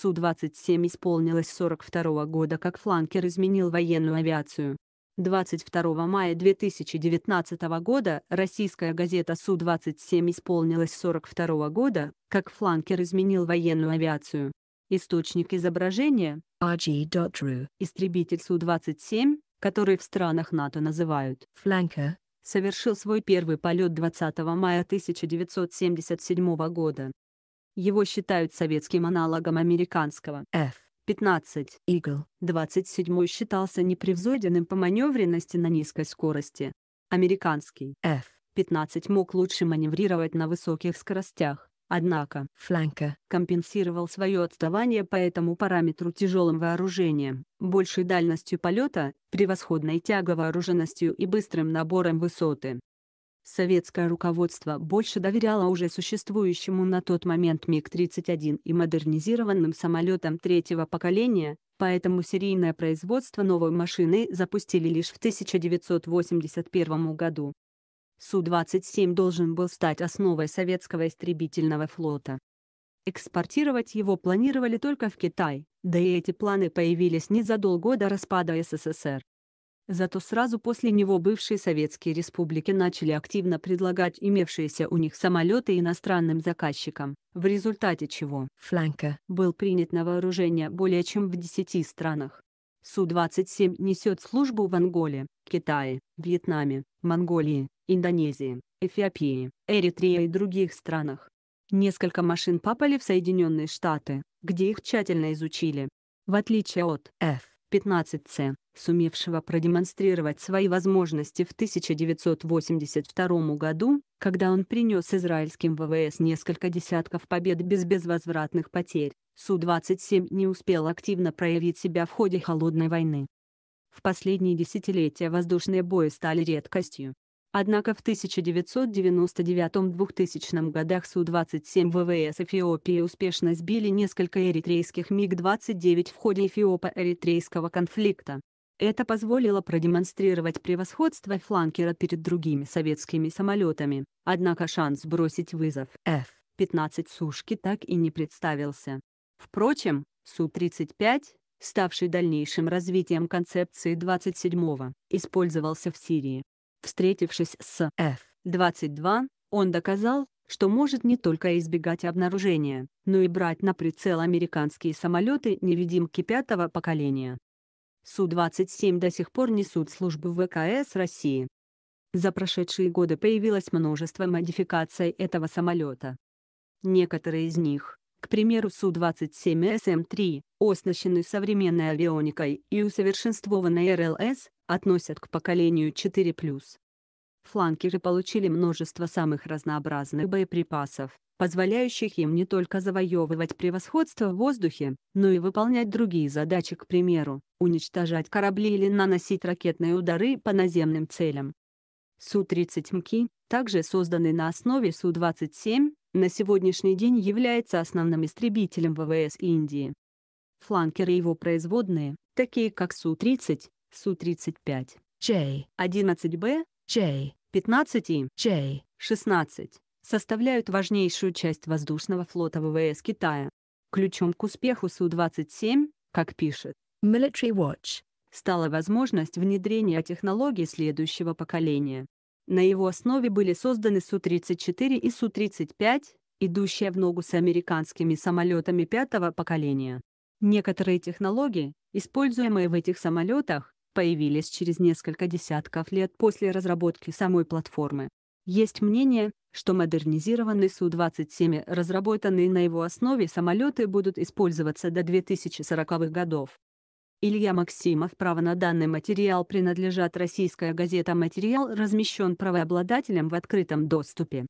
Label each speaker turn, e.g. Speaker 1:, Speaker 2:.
Speaker 1: Су-27 исполнилось 42 года, как фланкер изменил военную авиацию. 22 мая 2019 года российская газета Су-27 исполнилась 42 года, как фланкер изменил военную авиацию. Источник изображения – RG.ru. Истребитель Су-27, который в странах НАТО называют «фланкер», совершил свой первый полет 20 мая 1977 года. Его считают советским аналогом американского F-15 Eagle. 27 считался непревзойденным по маневренности на низкой скорости. Американский F-15 мог лучше маневрировать на высоких скоростях, однако фланка компенсировал свое отставание по этому параметру тяжелым вооружением, большей дальностью полета, превосходной тяговооруженностью и быстрым набором высоты. Советское руководство больше доверяло уже существующему на тот момент МиГ-31 и модернизированным самолетам третьего поколения, поэтому серийное производство новой машины запустили лишь в 1981 году. Су-27 должен был стать основой советского истребительного флота. Экспортировать его планировали только в Китай, да и эти планы появились незадолго до распада СССР. Зато сразу после него бывшие советские республики начали активно предлагать имевшиеся у них самолеты иностранным заказчикам, в результате чего «Фланка» был принят на вооружение более чем в 10 странах. Су-27 несет службу в Анголе, Китае, Вьетнаме, Монголии, Индонезии, Эфиопии, Эритрее и других странах. Несколько машин попали в Соединенные Штаты, где их тщательно изучили. В отличие от F-15C, сумевшего продемонстрировать свои возможности в 1982 году, когда он принес израильским ВВС несколько десятков побед без безвозвратных потерь, Су-27 не успел активно проявить себя в ходе Холодной войны. В последние десятилетия воздушные бои стали редкостью. Однако в 1999-2000 годах Су-27 ВВС Эфиопии успешно сбили несколько эритрейских МиГ-29 в ходе эфиопо-эритрейского конфликта, это позволило продемонстрировать превосходство фланкера перед другими советскими самолетами, однако шанс бросить вызов F-15 «Сушки» так и не представился. Впрочем, Су-35, ставший дальнейшим развитием концепции 27-го, использовался в Сирии. Встретившись с F-22, он доказал, что может не только избегать обнаружения, но и брать на прицел американские самолеты-невидимки пятого поколения. Су-27 до сих пор несут службы ВКС России. За прошедшие годы появилось множество модификаций этого самолета. Некоторые из них, к примеру Су-27 СМ-3, оснащены современной авионикой и усовершенствованной РЛС, относят к поколению 4+. Фланкеры получили множество самых разнообразных боеприпасов, позволяющих им не только завоевывать превосходство в воздухе, но и выполнять другие задачи к примеру, уничтожать корабли или наносить ракетные удары по наземным целям. Су-30 МКИ, также созданный на основе Су-27, на сегодняшний день является основным истребителем ВВС Индии. Фланкеры его производные, такие как Су-30, Су-35, J-11Б, J, 15 и J-16 составляют важнейшую часть воздушного флота ВВС Китая. Ключом к успеху Су-27, как пишет Military Watch, стала возможность внедрения технологий следующего поколения. На его основе были созданы Су-34 и Су-35, идущие в ногу с американскими самолетами пятого поколения. Некоторые технологии, используемые в этих самолетах, появились через несколько десятков лет после разработки самой платформы. Есть мнение, что модернизированный Су-27 разработанные на его основе самолеты будут использоваться до 2040-х годов. Илья Максимов право на данный материал принадлежат российская газета «Материал» размещен правообладателем в открытом доступе.